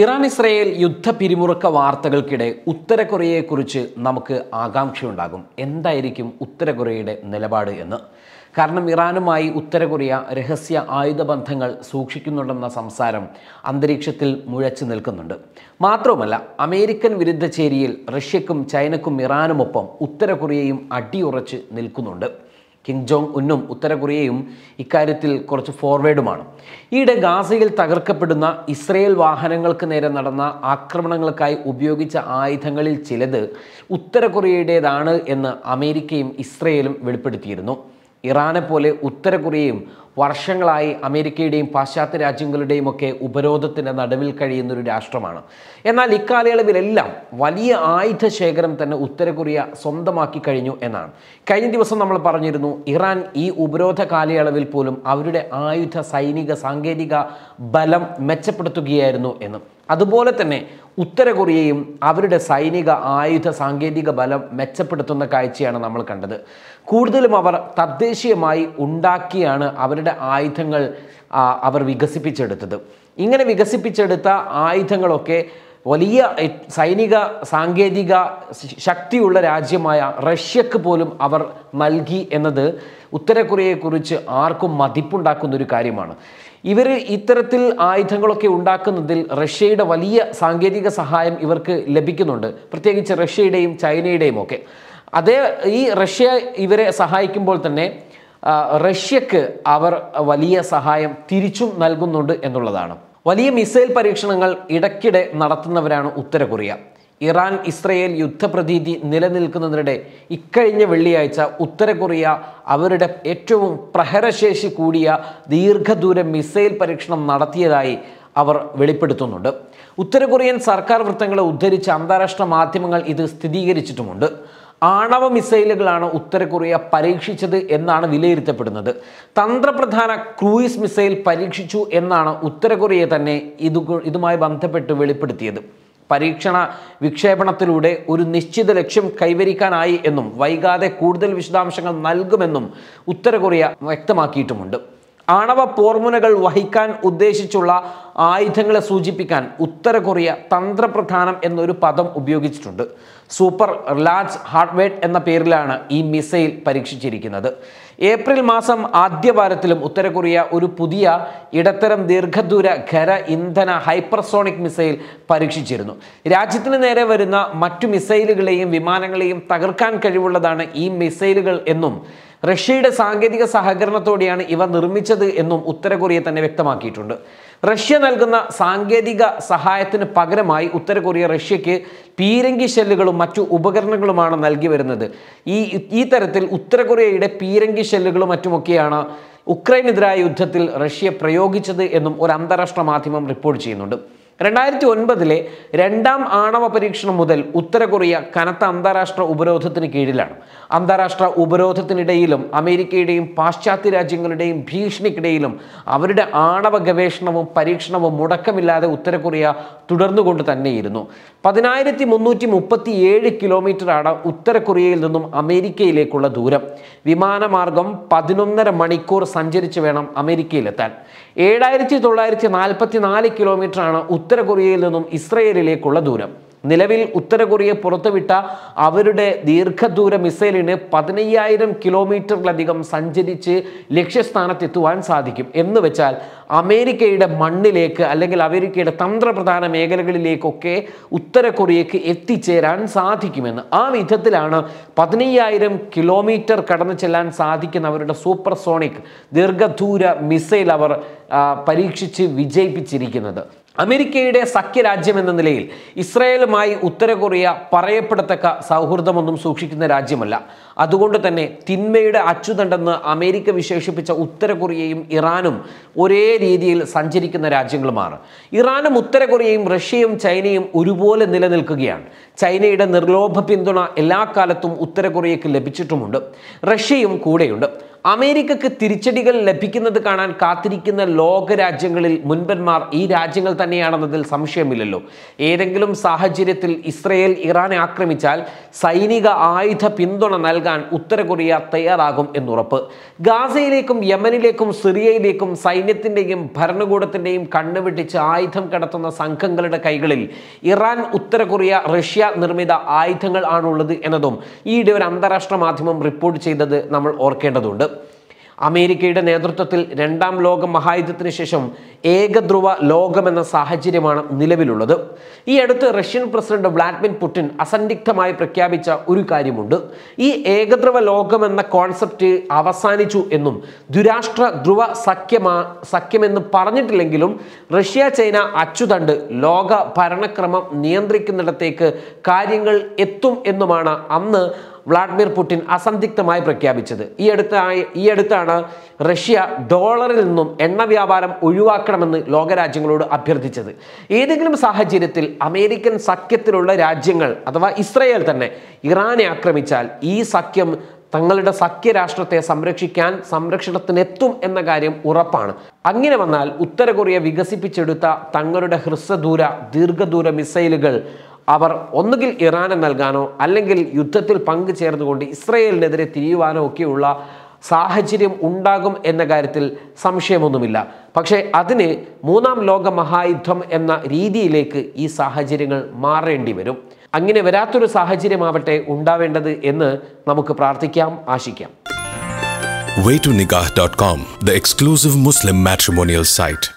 Iran Israel യുദ്ധ പിരിമുറുക്ക വാർത്തകൾക്കിടെ ഉത്തര കൊറിയയെക്കുറിച്ച് നമുക്ക് ആകാംക്ഷയുണ്ടാകും എന്തായിരിക്കും ഉത്തര കൊറിയയുടെ നിലപാട് എന്ന് കാരണം ഇറാനുമായി ഉത്തര കൊറിയ രഹസ്യ ആയുധ ബന്ധങ്ങൾ സൂക്ഷിക്കുന്നുണ്ടെന്ന സംസാരം അന്തരീക്ഷത്തിൽ മുഴച്ചു നിൽക്കുന്നുണ്ട് മാത്രവുമല്ല അമേരിക്കൻ വിരുദ്ധ ചേരിയിൽ റഷ്യക്കും ചൈനക്കും ഇറാനുമൊപ്പം ഉത്തര കൊറിയയും അടിയുറച്ച് നിൽക്കുന്നുണ്ട് കിം ജോങ് ഉന്നും ഉത്തര കൊറിയയും ഇക്കാര്യത്തിൽ കുറച്ച് ഫോർവേഡുമാണ് ഈയിടെ ഗാസയിൽ തകർക്കപ്പെടുന്ന ഇസ്രയേൽ വാഹനങ്ങൾക്ക് നേരെ നടന്ന ആക്രമണങ്ങൾക്കായി ഉപയോഗിച്ച ആയുധങ്ങളിൽ ചിലത് ഉത്തര കൊറിയയുടേതാണ് എന്ന് അമേരിക്കയും ഇസ്രയേലും വെളിപ്പെടുത്തിയിരുന്നു ഇറാനെ പോലെ ഉത്തര കൊറിയയും വർഷങ്ങളായി അമേരിക്കയുടെയും പാശ്ചാത്യ രാജ്യങ്ങളുടെയും ഒക്കെ ഉപരോധത്തിൻ്റെ നടുവിൽ കഴിയുന്ന ഒരു രാഷ്ട്രമാണ് എന്നാൽ ഇക്കാലയളവിലെല്ലാം വലിയ ആയുധ ശേഖരം തന്നെ ഉത്തര കൊറിയ സ്വന്തമാക്കി കഴിഞ്ഞു എന്നാണ് കഴിഞ്ഞ ദിവസം നമ്മൾ പറഞ്ഞിരുന്നു ഇറാൻ ഈ ഉപരോധ കാലയളവിൽ പോലും അവരുടെ ആയുധ സൈനിക സാങ്കേതിക ബലം മെച്ചപ്പെടുത്തുകയായിരുന്നു എന്നും അതുപോലെ തന്നെ ഉത്തര കൊറിയയും അവരുടെ സൈനിക ആയുധ സാങ്കേതിക ബലം മെച്ചപ്പെടുത്തുന്ന കാഴ്ചയാണ് നമ്മൾ കണ്ടത് കൂടുതലും അവർ തദ്ദേശീയമായി ഉണ്ടാക്കിയാണ് അവരുടെ അവരുടെ ആയുധങ്ങൾ അവർ വികസിപ്പിച്ചെടുത്തത് ഇങ്ങനെ വികസിപ്പിച്ചെടുത്ത ആയുധങ്ങളൊക്കെ വലിയ സൈനിക സാങ്കേതിക ശക്തിയുള്ള രാജ്യമായ റഷ്യക്ക് പോലും അവർ നൽകി എന്നത് ഉത്തര കൊറിയയെക്കുറിച്ച് ആർക്കും മതിപ്പുണ്ടാക്കുന്ന ഒരു കാര്യമാണ് ഇവർ ഇത്തരത്തിൽ ആയുധങ്ങളൊക്കെ ഉണ്ടാക്കുന്നതിൽ റഷ്യയുടെ വലിയ സാങ്കേതിക സഹായം ഇവർക്ക് ലഭിക്കുന്നുണ്ട് പ്രത്യേകിച്ച് റഷ്യയുടെയും ചൈനയുടെയും ഒക്കെ അതേ ഈ റഷ്യ ഇവരെ സഹായിക്കുമ്പോൾ തന്നെ റഷ്യക്ക് അവർ വലിയ സഹായം തിരിച്ചും നൽകുന്നുണ്ട് എന്നുള്ളതാണ് വലിയ മിസൈൽ പരീക്ഷണങ്ങൾ ഇടയ്ക്കിടെ നടത്തുന്നവരാണ് ഉത്തര കൊറിയ ഇറാൻ ഇസ്രയേൽ യുദ്ധപ്രതീതി നിലനിൽക്കുന്നതിനിടെ ഇക്കഴിഞ്ഞ വെള്ളിയാഴ്ച ഉത്തര കൊറിയ അവരുടെ ഏറ്റവും പ്രഹരശേഷി കൂടിയ ദീർഘദൂര മിസൈൽ പരീക്ഷണം നടത്തിയതായി അവർ വെളിപ്പെടുത്തുന്നുണ്ട് ഉത്തര കൊറിയൻ സർക്കാർ വൃത്തങ്ങളെ ഉദ്ധരിച്ച് അന്താരാഷ്ട്ര മാധ്യമങ്ങൾ ഇത് സ്ഥിരീകരിച്ചിട്ടുമുണ്ട് ആണവ മിസൈലുകളാണ് ഉത്തര കൊറിയ പരീക്ഷിച്ചത് എന്നാണ് വിലയിരുത്തപ്പെടുന്നത് തന്ത്രപ്രധാന ക്രൂയിസ് മിസൈൽ പരീക്ഷിച്ചു എന്നാണ് ഉത്തര കൊറിയ തന്നെ ഇതു ഇതുമായി ബന്ധപ്പെട്ട് വെളിപ്പെടുത്തിയത് പരീക്ഷണ വിക്ഷേപണത്തിലൂടെ ഒരു നിശ്ചിത ലക്ഷ്യം കൈവരിക്കാനായി എന്നും വൈകാതെ കൂടുതൽ വിശദാംശങ്ങൾ നൽകുമെന്നും ഉത്തര കൊറിയ വ്യക്തമാക്കിയിട്ടുമുണ്ട് ആണവ പോർമുനകൾ വഹിക്കാൻ ഉദ്ദേശിച്ചുള്ള ആയുധങ്ങളെ സൂചിപ്പിക്കാൻ ഉത്തര കൊറിയ തന്ത്രപ്രധാനം എന്നൊരു പദം ഉപയോഗിച്ചിട്ടുണ്ട് സൂപ്പർ ലാർജ് ഹാർഡ്വെയർ എന്ന പേരിലാണ് ഈ മിസൈൽ പരീക്ഷിച്ചിരിക്കുന്നത് ഏപ്രിൽ മാസം ആദ്യ വാരത്തിലും ഉത്തര കൊറിയ ഒരു പുതിയ ഇടത്തരം ദീർഘദൂര ഖര ഇന്ധന ഹൈപ്പർസോണിക് മിസൈൽ പരീക്ഷിച്ചിരുന്നു രാജ്യത്തിന് നേരെ വരുന്ന മറ്റു മിസൈലുകളെയും വിമാനങ്ങളെയും തകർക്കാൻ കഴിവുള്ളതാണ് ഈ മിസൈലുകൾ എന്നും റഷ്യയുടെ സാങ്കേതിക സഹകരണത്തോടെയാണ് ഇവ നിർമ്മിച്ചത് എന്നും ഉത്തര കൊറിയ തന്നെ വ്യക്തമാക്കിയിട്ടുണ്ട് റഷ്യ നൽകുന്ന സാങ്കേതിക സഹായത്തിന് പകരമായി ഉത്തര കൊറിയ റഷ്യക്ക് പീരങ്കി ഷെല്ലുകളും മറ്റു ഉപകരണങ്ങളുമാണ് നൽകി വരുന്നത് ഈ ഈ തരത്തിൽ ഉത്തര കൊറിയയുടെ പീരങ്കി ഷെല്ലുകളും മറ്റുമൊക്കെയാണ് ഉക്രൈനെതിരായ യുദ്ധത്തിൽ റഷ്യ പ്രയോഗിച്ചത് എന്നും ഒരു അന്താരാഷ്ട്ര മാധ്യമം റിപ്പോർട്ട് ചെയ്യുന്നുണ്ട് രണ്ടായിരത്തി ഒൻപതിലെ രണ്ടാം ആണവ പരീക്ഷണം മുതൽ ഉത്തര കൊറിയ കനത്ത അന്താരാഷ്ട്ര ഉപരോധത്തിന് കീഴിലാണ് അന്താരാഷ്ട്ര ഉപരോധത്തിനിടയിലും അമേരിക്കയുടെയും പാശ്ചാത്യ രാജ്യങ്ങളുടെയും ഭീഷണിക്കിടയിലും അവരുടെ ആണവ ഗവേഷണവും പരീക്ഷണവും മുടക്കമില്ലാതെ ഉത്തര കൊറിയ തുടർന്നുകൊണ്ട് തന്നെയിരുന്നു പതിനായിരത്തി മുന്നൂറ്റി മുപ്പത്തി ഏഴ് കിലോമീറ്ററാണ് ഉത്തര കൊറിയയിൽ നിന്നും അമേരിക്കയിലേക്കുള്ള ദൂരം വിമാനമാർഗം പതിനൊന്നര മണിക്കൂർ സഞ്ചരിച്ച് വേണം അമേരിക്കയിലെത്താൻ ഏഴായിരത്തി തൊള്ളായിരത്തി നാൽപ്പത്തി നാല് കിലോമീറ്ററാണ് ഉത്തര കൊറിയയിൽ നിന്നും ഇസ്രയേലിലേക്കുള്ള ദൂരം നിലവിൽ ഉത്തര കൊറിയ പുറത്തുവിട്ട അവരുടെ ദീർഘദൂര മിസൈലിന് പതിനയ്യായിരം കിലോമീറ്ററിലധികം സഞ്ചരിച്ച് ലക്ഷ്യസ്ഥാനത്തെത്തുവാൻ സാധിക്കും എന്ന് വെച്ചാൽ അമേരിക്കയുടെ മണ്ണിലേക്ക് അല്ലെങ്കിൽ അമേരിക്കയുടെ തന്ത്രപ്രധാന മേഖലകളിലേക്കൊക്കെ ഉത്തര കൊറിയക്ക് എത്തിച്ചേരാൻ സാധിക്കുമെന്ന് ആ വിധത്തിലാണ് പതിനയ്യായിരം കിലോമീറ്റർ കടന്നു ചെല്ലാൻ സാധിക്കുന്ന അവരുടെ സൂപ്പർസോണിക് ദീർഘദൂര മിസൈൽ അവർ പരീക്ഷിച്ച് വിജയിപ്പിച്ചിരിക്കുന്നത് അമേരിക്കയുടെ സഖ്യരാജ്യം എന്ന നിലയിൽ ഇസ്രായേലുമായി ഉത്തര കൊറിയ പറയപ്പെടത്തക്ക സൗഹൃദമൊന്നും സൂക്ഷിക്കുന്ന രാജ്യമല്ല അതുകൊണ്ട് തന്നെ തിന്മയുടെ അച്ചുതണ്ടെന്ന് അമേരിക്ക വിശേഷിപ്പിച്ച ഉത്തര കൊറിയയും ഇറാനും ഒരേ രീതിയിൽ സഞ്ചരിക്കുന്ന രാജ്യങ്ങളുമാണ് ഇറാനും ഉത്തര കൊറിയയും റഷ്യയും ചൈനയും ഒരുപോലെ നിലനിൽക്കുകയാണ് ചൈനയുടെ നിർലോഭ പിന്തുണ എല്ലാ കാലത്തും ഉത്തര കൊറിയയ്ക്ക് ലഭിച്ചിട്ടുമുണ്ട് റഷ്യയും കൂടെയുണ്ട് അമേരിക്കക്ക് തിരിച്ചടികൾ ലഭിക്കുന്നത് കാണാൻ കാത്തിരിക്കുന്ന ലോകരാജ്യങ്ങളിൽ മുൻപന്മാർ ഈ രാജ്യങ്ങൾ തന്നെയാണെന്നതിൽ സംശയമില്ലല്ലോ ഏതെങ്കിലും സാഹചര്യത്തിൽ ഇസ്രയേൽ ഇറാനെ ആക്രമിച്ചാൽ സൈനിക ആയുധ പിന്തുണ നൽകാൻ ഉത്തര കൊറിയ തയ്യാറാകും എന്നുറപ്പ് ഗാസയിലേക്കും യമനിലേക്കും സിറിയയിലേക്കും സൈന്യത്തിൻ്റെയും ഭരണകൂടത്തിൻ്റെയും കണ്ണുവെട്ടിച്ച് ആയുധം കടത്തുന്ന സംഘങ്ങളുടെ കൈകളിൽ ഇറാൻ ഉത്തര കൊറിയ റഷ്യ നിർമ്മിത ആയുധങ്ങൾ ആണുള്ളത് എന്നതും ഈയിടെ ഒരു അന്താരാഷ്ട്ര മാധ്യമം റിപ്പോർട്ട് ചെയ്തത് നമ്മൾ ഓർക്കേണ്ടതുണ്ട് അമേരിക്കയുടെ നേതൃത്വത്തിൽ രണ്ടാം ലോക മഹായുദ്ധത്തിന് ശേഷം ഏകധ്രുവ ലോകമെന്ന സാഹചര്യമാണ് നിലവിലുള്ളത് ഈ അടുത്ത് റഷ്യൻ പ്രസിഡന്റ് വ്ളാഡ്മിൻ പുടിൻ അസന്ദിഗ്ധമായി പ്രഖ്യാപിച്ച ഒരു കാര്യമുണ്ട് ഈ ഏകധ്രുവ ലോകമെന്ന കോൺസെപ്റ്റ് അവസാനിച്ചു എന്നും ദുരാഷ്ട്ര ധ്രുവ സഖ്യമാ സഖ്യമെന്ന് പറഞ്ഞിട്ടില്ലെങ്കിലും റഷ്യ ചൈന അച്ചുതണ്ട് ലോക ഭരണക്രമം നിയന്ത്രിക്കുന്നിടത്തേക്ക് കാര്യങ്ങൾ എത്തും എന്നുമാണ് അന്ന് വ്ളാഡിമിർ പുടിൻ അസന്ദിഗ്ധമായി പ്രഖ്യാപിച്ചത് ഈ അടുത്തായി ഈ അടുത്താണ് ഇതോടെയാണ് റഷ്യ ഡോളറിൽ നിന്നും എണ്ണ വ്യാപാരം ഒഴിവാക്കണമെന്ന് ലോകരാജ്യങ്ങളോട് അഭ്യർത്ഥിച്ചത് ഏതെങ്കിലും സാഹചര്യത്തിൽ അമേരിക്കൻ സഖ്യത്തിലുള്ള രാജ്യങ്ങൾ അഥവാ ഇസ്രയേൽ തന്നെ ഇറാനെ ആക്രമിച്ചാൽ ഈ സഖ്യം തങ്ങളുടെ സഖ്യരാഷ്ട്രത്തെ സംരക്ഷിക്കാൻ സംരക്ഷണത്തിനെത്തും എന്ന കാര്യം ഉറപ്പാണ് അങ്ങനെ വന്നാൽ ഉത്തര കൊറിയ വികസിപ്പിച്ചെടുത്ത തങ്ങളുടെ ഹ്രസ്വദൂര ദീർഘദൂര മിസൈലുകൾ അവർ ഒന്നുകിൽ ഇറാനെ നൽകാനോ അല്ലെങ്കിൽ യുദ്ധത്തിൽ പങ്കുചേർന്നുകൊണ്ട് ഇസ്രയേലിനെതിരെ തിരിയുവാനോ ഒക്കെയുള്ള സാഹചര്യം ഉണ്ടാകും എന്ന കാര്യത്തിൽ സംശയമൊന്നുമില്ല പക്ഷേ അതിന് മൂന്നാം ലോക മഹായുദ്ധം എന്ന രീതിയിലേക്ക് ഈ സാഹചര്യങ്ങൾ മാറേണ്ടി വരും അങ്ങനെ വരാത്തൊരു സാഹചര്യമാവട്ടെ ഉണ്ടാവേണ്ടത് എന്ന് നമുക്ക് പ്രാർത്ഥിക്കാം ആശിക്കാം way the exclusive muslim matrimonial site